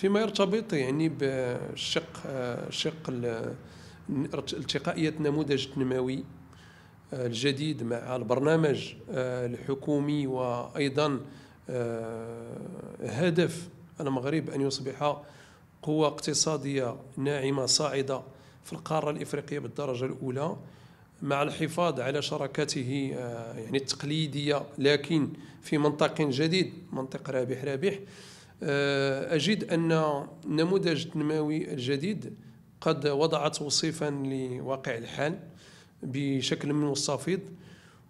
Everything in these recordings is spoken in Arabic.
فيما يرتبط يعني بالشق شق التقائية نموذج التنموي آه، الجديد مع البرنامج آه، الحكومي وأيضا آه، هدف المغرب أن يصبح قوة اقتصادية ناعمة صاعدة في القارة الإفريقية بالدرجة الأولى مع الحفاظ على شراكته يعني التقليدية لكن في منطق جديد منطق رابح رابح آه، أجد أن نموذج التنموي الجديد قد وضع توصيفا لواقع الحال بشكل مستفيض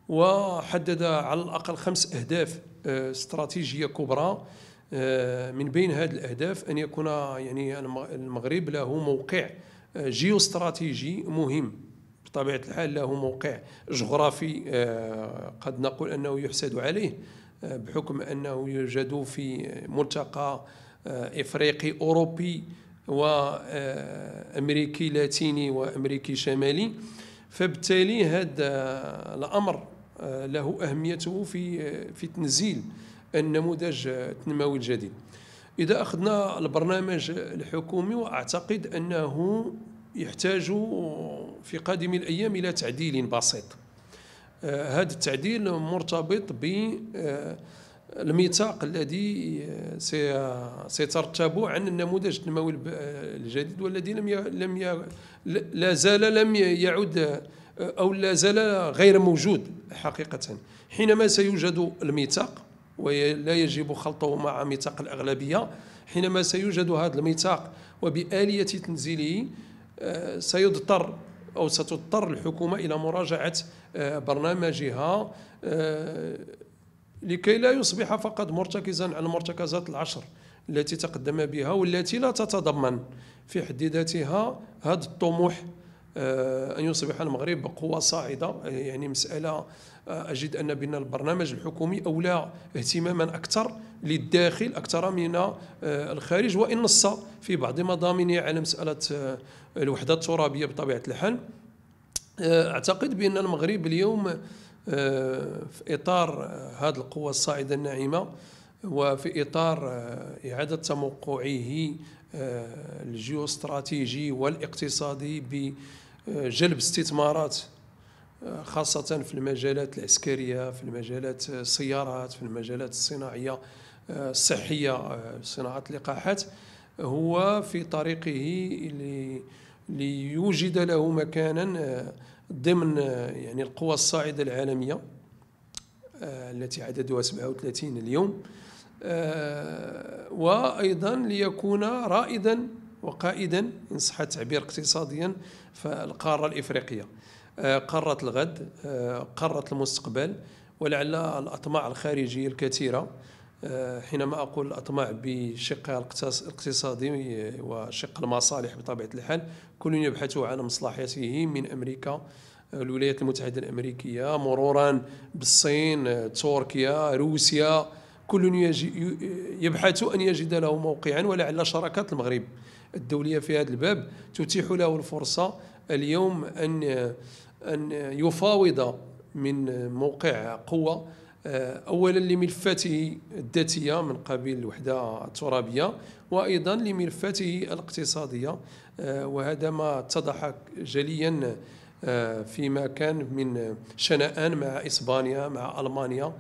وحدد على الأقل خمس أهداف آه، استراتيجية كبرى آه، من بين هذه الأهداف أن يكون يعني المغرب له موقع جيوستراتيجي مهم بطبيعة الحال له موقع جغرافي قد نقول أنه يحسد عليه بحكم أنه يوجد في ملتقى آه، إفريقي أوروبي وأمريكي آه، لاتيني وأمريكي شمالي فبالتالي هذا الأمر آه، له أهميته في في تنزيل النموذج التنموي الجديد إذا أخذنا البرنامج الحكومي وأعتقد أنه يحتاج في قادم الأيام إلى تعديل بسيط هذا آه، التعديل مرتبط ب آه، الميثاق الذي آه، سيترتب عن النموذج التنموي الجديد والذي لم لم لا زال لم يعد او لا زال غير موجود حقيقه حينما سيوجد الميثاق ولا يجب خلطه مع ميثاق الاغلبيه حينما سيوجد هذا الميثاق وباليه تنزيله سيضطر أو ستضطر الحكومة إلى مراجعة آه، برنامجها آه، لكي لا يصبح فقط مرتكزا على المرتكزات العشر التي تقدم بها والتي لا تتضمن في حد ذاتها هذا الطموح آه، أن يصبح المغرب قوة صاعدة يعني مسألة أجد أن بين البرنامج الحكومي أولى اهتماما أكثر للداخل أكثر من آه، الخارج وإن نص في بعض مضامينه على مسألة آه، الوحدة الترابية بطبيعة الحال آه، أعتقد بأن المغرب اليوم في إطار هذه القوى الصاعدة الناعمة وفي إطار إعادة تموقعه الجيوستراتيجي والاقتصادي بجلب استثمارات خاصة في المجالات العسكرية في المجالات السيارات في المجالات الصناعية الصحية صناعة اللقاحات هو في طريقه ليوجد له مكانا ضمن يعني القوى الصاعدة العالمية التي عددها 37 اليوم وأيضا ليكون رائدا وقائدا إن صح التعبير اقتصاديا فالقارة الإفريقية قارة الغد قارة المستقبل ولعل الأطماع الخارجية الكثيرة آه، حينما أقول أطمع بشقها الاقتصادي آه، وشق المصالح بطبيعة الحال كل يبحث عن مصلحته من أمريكا آه، الولايات المتحدة الأمريكية مرورا بالصين تركيا روسيا كل يبحث أن يجد له موقعا ولعل شراكات المغرب الدولية في هذا الباب تتيح له الفرصة اليوم أن أن يفاوض من موقع قوة آه، اولا لملفاته الذاتيه من قبيل الوحده الترابيه وايضا لملفاته الاقتصاديه آه، وهذا ما اتضح جليا آه، فيما كان من شنآن مع اسبانيا مع المانيا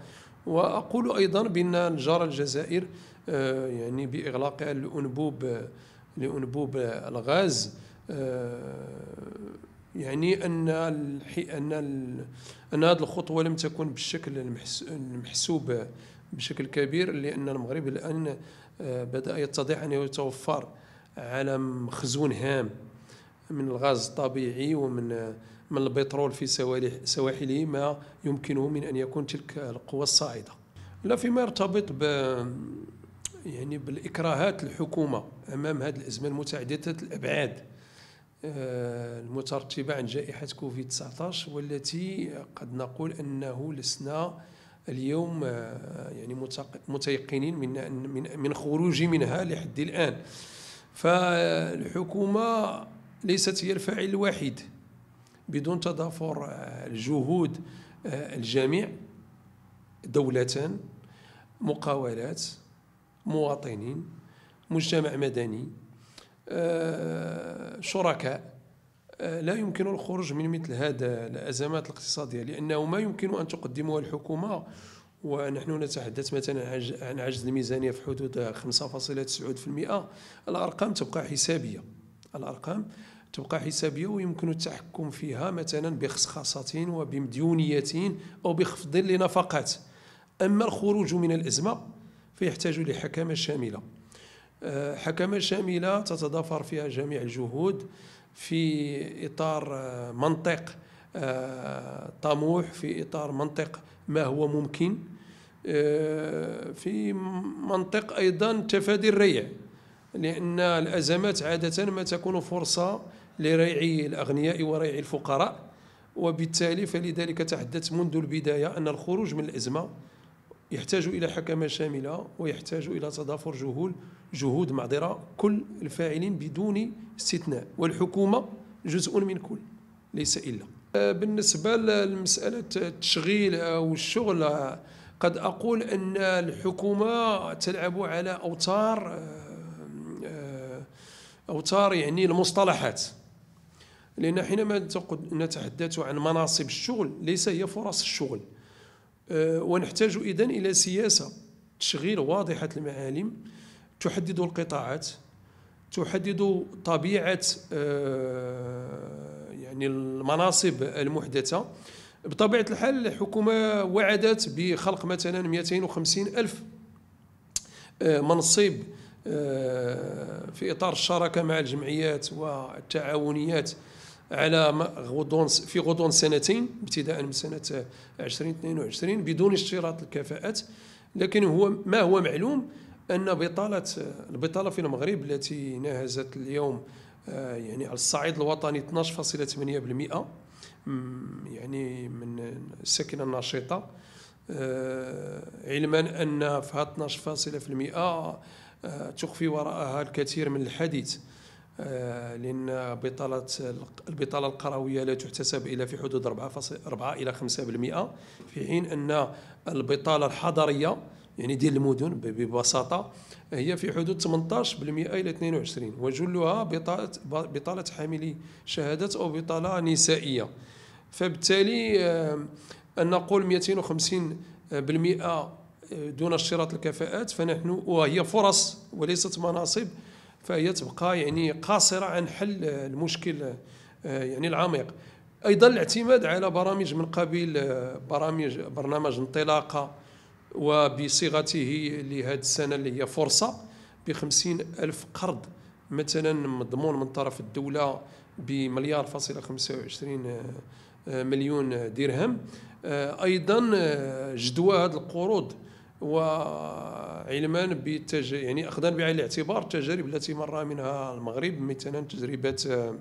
واقول ايضا بان جرى الجزائر يعني باغلاقها لانبوب لانبوب الغاز يعني ان الحي ان ال... ان هذه الخطوه لم تكن بالشكل المحس... المحسوب بشكل كبير لان المغرب الان آه، بدا يتضح انه يتوفر على مخزون هام من الغاز الطبيعي ومن من البترول في سواحله ما يمكنه من ان يكون تلك القوى الصاعده لا فيما يرتبط ب يعني بالاكراهات الحكومه امام هذه الازمه المتعدده الابعاد آه، المترتبة عن جائحة كوفيد 19 والتي قد نقول أنه لسنا اليوم آه، يعني متيقنين من من خروج منها لحد الآن فالحكومة ليست هي الفاعل الوحيد بدون تضافر آه، الجهود الجميع دولة مقاولات مواطنين مجتمع مدني آه، شركاء آه، لا يمكن الخروج من مثل هذا الأزمات الاقتصادية لأنه ما يمكن أن تقدمه الحكومة ونحن نتحدث مثلا عن عجز الميزانية في حدود 5.9% الأرقام تبقى حسابية الأرقام تبقى حسابية ويمكن التحكم فيها مثلا بخصخصة وبمديونية أو بخفض لنفقات أما الخروج من الأزمة فيحتاج لحكمة شاملة حكمة شاملة تتضافر فيها جميع الجهود في إطار آه، منطق آه، طموح في إطار منطق ما هو ممكن آه، في منطق أيضا تفادي الريع لأن الأزمات عادة ما تكون فرصة لريع الأغنياء وريع الفقراء وبالتالي فلذلك تحدث منذ البداية أن الخروج من الأزمة يحتاج إلى حكمة شاملة ويحتاج إلى تضافر جهود جهود معذرة كل الفاعلين بدون استثناء والحكومة جزء من كل ليس إلا آه، بالنسبة لمسألة التشغيل أو الشغل آه، قد أقول أن الحكومة تلعب على أوتار آه، أوتار يعني المصطلحات لأن حينما نتحدث عن مناصب الشغل ليس هي فرص الشغل آه، ونحتاج إذا إلى سياسة تشغيل واضحة المعالم تحدد القطاعات تحدد طبيعة آه، يعني المناصب المحدثة بطبيعة الحال الحكومة وعدت بخلق مثلا 250 ألف آه، منصب في إطار الشراكة مع الجمعيات والتعاونيات على غضون في غضون سنتين ابتداء من سنه 2022 بدون اشتراط الكفاءات لكن هو ما هو معلوم ان بطاله البطاله في المغرب التي ناهزت اليوم آه، يعني على الصعيد الوطني 12.8% يعني من السكنه النشطه آه، علما ان في 12.5% آه، تخفي وراءها الكثير من الحديث آه، لأن بطالة البطالة القروية لا تحتسب إلا في حدود 4 إلى 5% في حين أن البطالة الحضرية يعني ديال المدن ببساطه هي في حدود 18% الى 22 وجلها بطاله بطاله حاملي شهادات او بطاله نسائيه فبالتالي آه، ان نقول 250% آه، دون اشتراط الكفاءات فنحن وهي فرص وليست مناصب فهي تبقى يعني قاصرة عن حل المشكل آه، يعني العميق أيضا الاعتماد على برامج من قبيل آه، برامج برنامج انطلاقة وبصيغته لهذه السنة اللي هي فرصة بخمسين ألف قرض مثلا مضمون من طرف الدولة بمليار فاصلة خمسة وعشرين آه، مليون درهم أيضا جدوى هذه القروض وعلما بالتج... يعني اخذا بعين الاعتبار التجارب التي مر منها المغرب مثلا تجربه آه،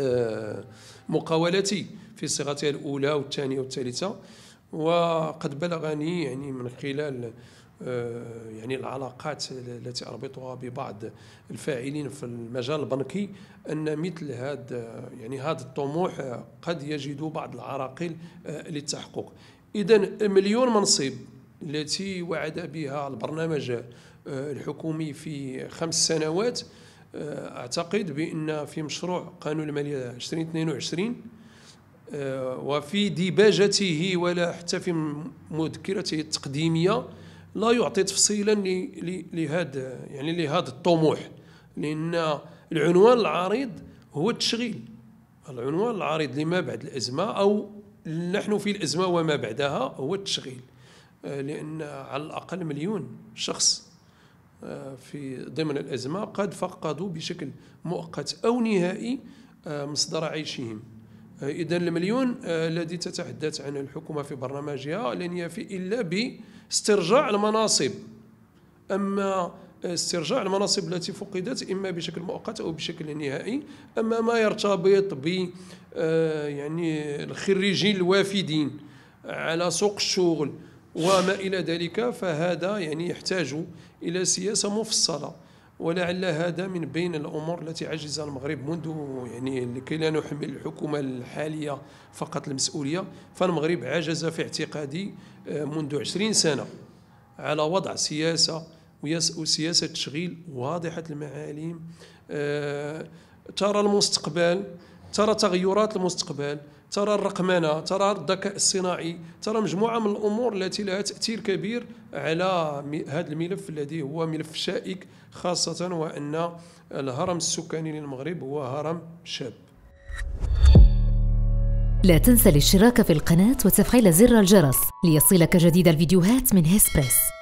آه، مقاولتي في صيغتها الاولى والثانيه والثالثه وقد بلغني يعني من خلال آه، يعني العلاقات التي اربطها ببعض الفاعلين في المجال البنكي ان مثل هذا يعني هذا الطموح قد يجد بعض العراقيل للتحقق اذا مليون منصب التي وعد بها البرنامج آه، الحكومي في خمس سنوات آه، أعتقد بأن في مشروع قانون المالية 2022 آه، وفي ديباجته ولا حتى في مذكرته التقديمية لا يعطي تفصيلا لهذا يعني لهذا الطموح لأن العنوان العريض هو التشغيل العنوان العريض لما بعد الأزمة أو نحن في الأزمة وما بعدها هو التشغيل آه، لأن على الأقل مليون شخص آه، في ضمن الأزمة قد فقدوا بشكل مؤقت أو نهائي آه، مصدر عيشهم إذا المليون الذي تتحدث عن الحكومة في برنامجها لن يفي إلا باسترجاع المناصب أما استرجاع المناصب التي فقدت اما بشكل مؤقت او بشكل نهائي اما ما يرتبط ب يعني الخريجين الوافدين على سوق الشغل وما إلى ذلك فهذا يعني يحتاج إلى سياسة مفصلة ولعل هذا من بين الامور التي عجز المغرب منذ يعني لكي لا نحمل الحكومه الحاليه فقط المسؤوليه فالمغرب عجز في اعتقادي آه، منذ 20 سنه على وضع سياسه وسياسه تشغيل واضحه المعالم آه، ترى المستقبل ترى تغيرات المستقبل ترى الرقمنه ترى الذكاء الصناعي ترى مجموعه من الامور التي لها تاثير كبير على هذا الملف الذي هو ملف شائك خاصه وان الهرم السكاني للمغرب هو هرم شاب لا تنسى الاشتراك في القناه وتفعيل زر الجرس ليصلك جديد الفيديوهات من هيسبريس